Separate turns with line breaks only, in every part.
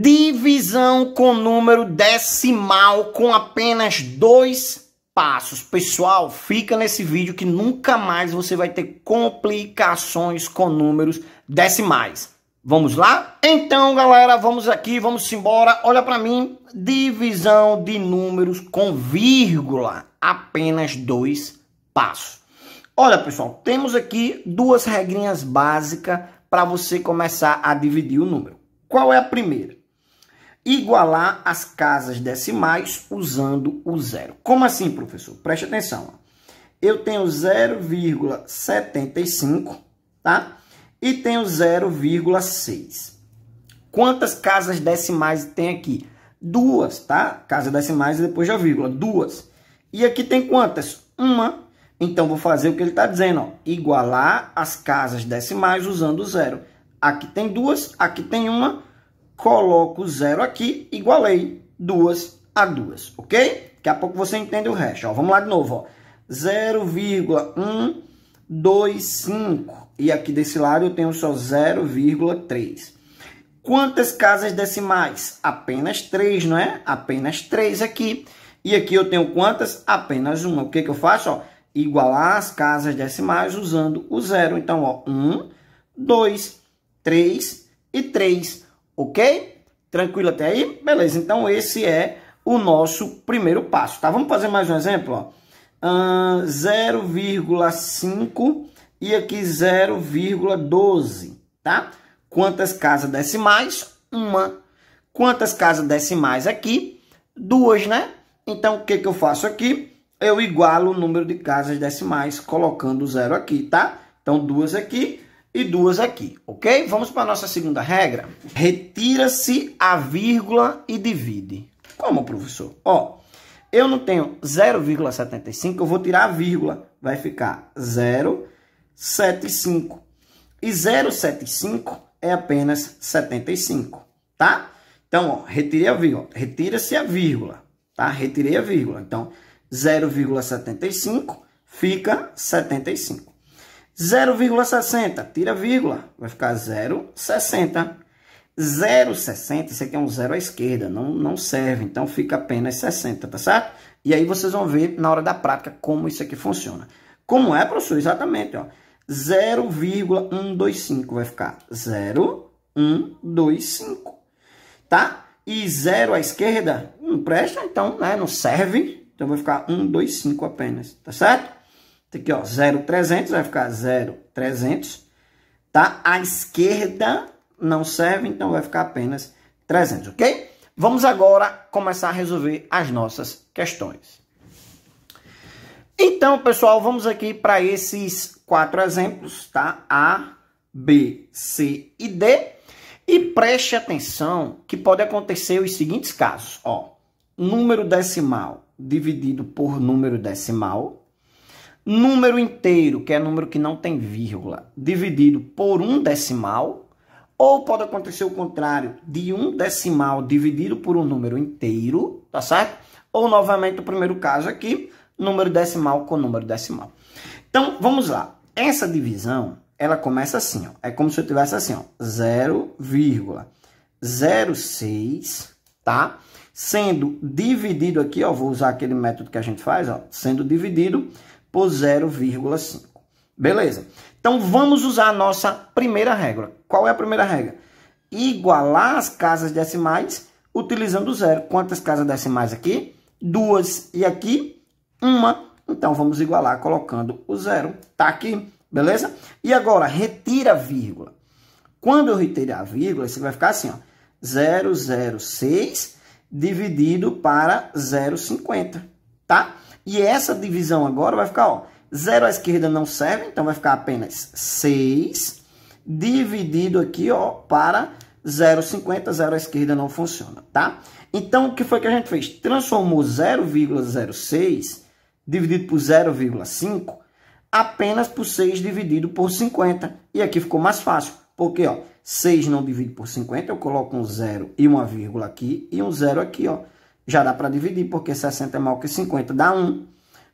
Divisão com número decimal com apenas dois passos. Pessoal, fica nesse vídeo que nunca mais você vai ter complicações com números decimais. Vamos lá? Então, galera, vamos aqui, vamos embora. Olha para mim, divisão de números com vírgula, apenas dois passos. Olha, pessoal, temos aqui duas regrinhas básicas para você começar a dividir o número. Qual é a primeira? igualar as casas decimais usando o zero. Como assim, professor? Preste atenção. Eu tenho 0,75, tá? E tenho 0,6. Quantas casas decimais tem aqui? Duas, tá? Casa decimais e depois a vírgula, duas. E aqui tem quantas? Uma. Então, vou fazer o que ele está dizendo, ó. Igualar as casas decimais usando o zero. Aqui tem duas, aqui tem uma coloco zero aqui, igualei duas a duas, ok? Daqui a pouco você entende o resto. Ó, vamos lá de novo. 0,125. E aqui desse lado eu tenho só 0,3. Quantas casas decimais? Apenas 3, não é? Apenas 3 aqui. E aqui eu tenho quantas? Apenas uma. O que, que eu faço? Ó, igualar as casas decimais usando o zero. Então, 1, 2, 3 e 3. Ok? Tranquilo até aí? Beleza, então esse é o nosso primeiro passo, tá? Vamos fazer mais um exemplo, ó. Uh, 0,5 e aqui 0,12, tá? Quantas casas decimais? Uma. Quantas casas decimais aqui? Duas, né? Então, o que, que eu faço aqui? Eu igualo o número de casas decimais colocando zero aqui, tá? Então, duas aqui e duas aqui, ok? Vamos para a nossa segunda regra. Retira-se a vírgula e divide. Como, professor? Ó, eu não tenho 0,75, eu vou tirar a vírgula. Vai ficar 0,75. E 0,75 é apenas 75, tá? Então, ó, retirei a vírgula. Retira-se a vírgula, tá? Retirei a vírgula. Então, 0,75 fica 75. 0,60, tira vírgula, vai ficar 0,60. 0,60, isso aqui é um zero à esquerda, não, não serve, então fica apenas 60, tá certo? E aí vocês vão ver na hora da prática como isso aqui funciona. Como é, professor? Exatamente, ó. 0,125 vai ficar 0,125, tá? E zero à esquerda não presta, então né, não serve, então vai ficar 125 apenas, tá certo? aqui, ó, 0,300, vai ficar 0,300, tá? A esquerda não serve, então vai ficar apenas 300, ok? Vamos agora começar a resolver as nossas questões. Então, pessoal, vamos aqui para esses quatro exemplos, tá? A, B, C e D. E preste atenção que pode acontecer os seguintes casos, ó. Número decimal dividido por número decimal, número inteiro, que é número que não tem vírgula, dividido por um decimal, ou pode acontecer o contrário, de um decimal dividido por um número inteiro, tá certo? Ou novamente o primeiro caso aqui, número decimal com número decimal. Então, vamos lá. Essa divisão, ela começa assim, ó. É como se eu tivesse assim, ó, 0,06, tá? Sendo dividido aqui, ó, vou usar aquele método que a gente faz, ó, sendo dividido por 0,5. Beleza. Então vamos usar a nossa primeira regra. Qual é a primeira regra? Igualar as casas decimais utilizando zero. Quantas casas decimais aqui? Duas. E aqui, uma. Então vamos igualar colocando o zero. Tá aqui, beleza? E agora, retira a vírgula. Quando eu retirar a vírgula, você vai ficar assim, ó. 006 dividido para 0,50, tá? E essa divisão agora vai ficar, ó, 0 à esquerda não serve, então vai ficar apenas 6, dividido aqui, ó, para 0,50, 0 à esquerda não funciona, tá? Então, o que foi que a gente fez? Transformou 0,06 dividido por 0,5 apenas por 6 dividido por 50. E aqui ficou mais fácil, porque ó, 6 não divide por 50, eu coloco um zero e uma vírgula aqui e um zero aqui, ó já dá para dividir, porque 60 é maior que 50, dá 1.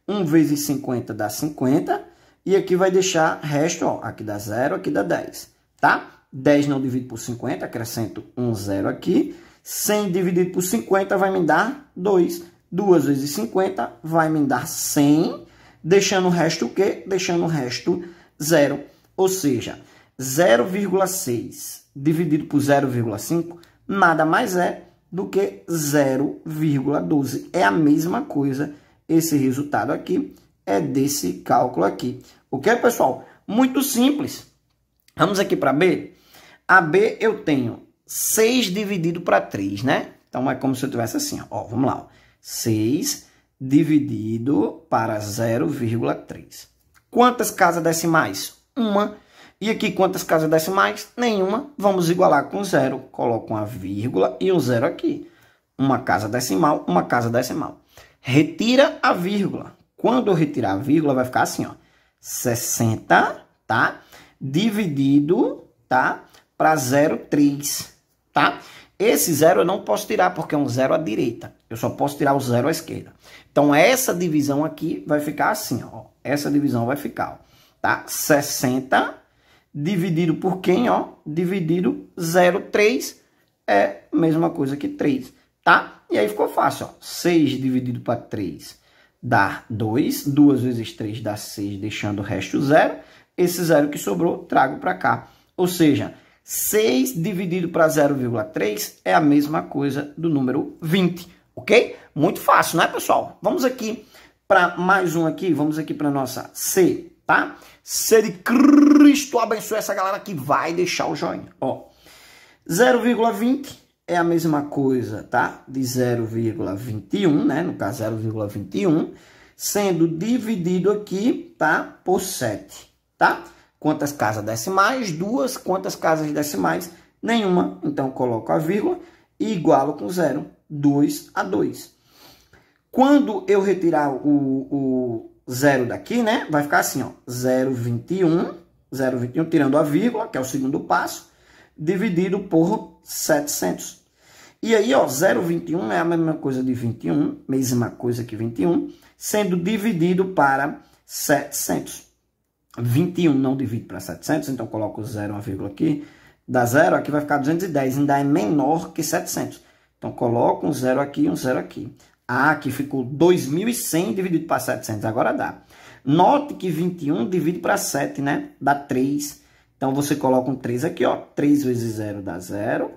1 vezes 50 dá 50. E aqui vai deixar resto, ó, aqui dá 0, aqui dá 10, tá? 10 não divido por 50, acrescento um zero aqui. 100 dividido por 50 vai me dar 2. 2 vezes 50 vai me dar 100, deixando o resto o quê? Deixando o resto zero. Ou seja, 0,6 dividido por 0,5 nada mais é do que 0,12. É a mesma coisa, esse resultado aqui é desse cálculo aqui. Ok, pessoal? Muito simples. Vamos aqui para B. A B eu tenho 6 dividido para 3, né? Então, é como se eu tivesse assim, ó. Vamos lá, ó. 6 dividido para 0,3. Quantas casas decimais? Uma. E aqui quantas casas decimais? Nenhuma. Vamos igualar com zero. Coloco uma vírgula e um zero aqui. Uma casa decimal, uma casa decimal. Retira a vírgula. Quando eu retirar a vírgula, vai ficar assim, ó. 60, tá? Dividido, tá? Para 0,3, tá? Esse zero eu não posso tirar, porque é um zero à direita. Eu só posso tirar o zero à esquerda. Então, essa divisão aqui vai ficar assim, ó. Essa divisão vai ficar, ó, tá? 60 dividido por quem, ó, dividido 0,3 é a mesma coisa que 3, tá? E aí ficou fácil, ó, 6 dividido para 3 dá 2, 2 vezes 3 dá 6, deixando o resto zero. Esse zero que sobrou, trago para cá. Ou seja, 6 dividido para 0,3 é a mesma coisa do número 20, ok? Muito fácil, né, pessoal? Vamos aqui para mais um aqui, vamos aqui para nossa C tá? Ser de Cristo abençoe essa galera que vai deixar o joinha, ó. 0,20 é a mesma coisa, tá? De 0,21, né? No caso, 0,21, sendo dividido aqui, tá? Por 7, tá? Quantas casas decimais? Duas. Quantas casas decimais? Nenhuma. Então, coloco a vírgula e igualo com zero. 2 a 2. Quando eu retirar o, o zero daqui, né? Vai ficar assim, ó, 0,21, 0,21 tirando a vírgula, que é o segundo passo, dividido por 700. E aí, ó, 0,21 é a mesma coisa de 21, mesma coisa que 21, sendo dividido para 700. 21 não divide para 700, então coloco 0, uma vírgula aqui, dá 0, aqui vai ficar 210, ainda é menor que 700. Então, coloco um zero aqui e um zero aqui. Ah, que ficou 2.100 dividido para 700. Agora dá. Note que 21 dividido para 7, né? Dá 3. Então, você coloca um 3 aqui, ó. 3 vezes 0 dá 0.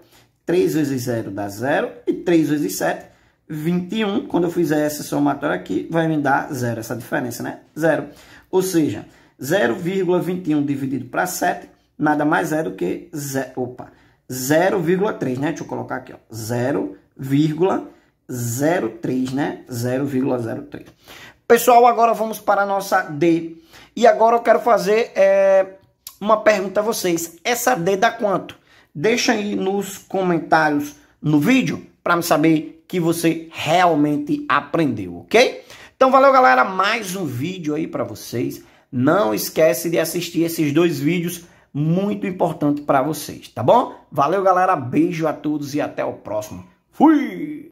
3 vezes 0 dá 0. E 3 vezes 7, 21. Quando eu fizer essa somatória aqui, vai me dar 0. Essa diferença, né? 0. Ou seja, 0,21 dividido para 7, nada mais é do que... Ze... Opa! 0,3, né? Deixa eu colocar aqui, ó. 0,3. 0,03, né? 0,03. Pessoal, agora vamos para a nossa D. E agora eu quero fazer é, uma pergunta a vocês. Essa D dá quanto? Deixa aí nos comentários no vídeo para me saber que você realmente aprendeu, ok? Então valeu, galera. Mais um vídeo aí para vocês. Não esquece de assistir esses dois vídeos muito importantes para vocês, tá bom? Valeu, galera. Beijo a todos e até o próximo. Fui!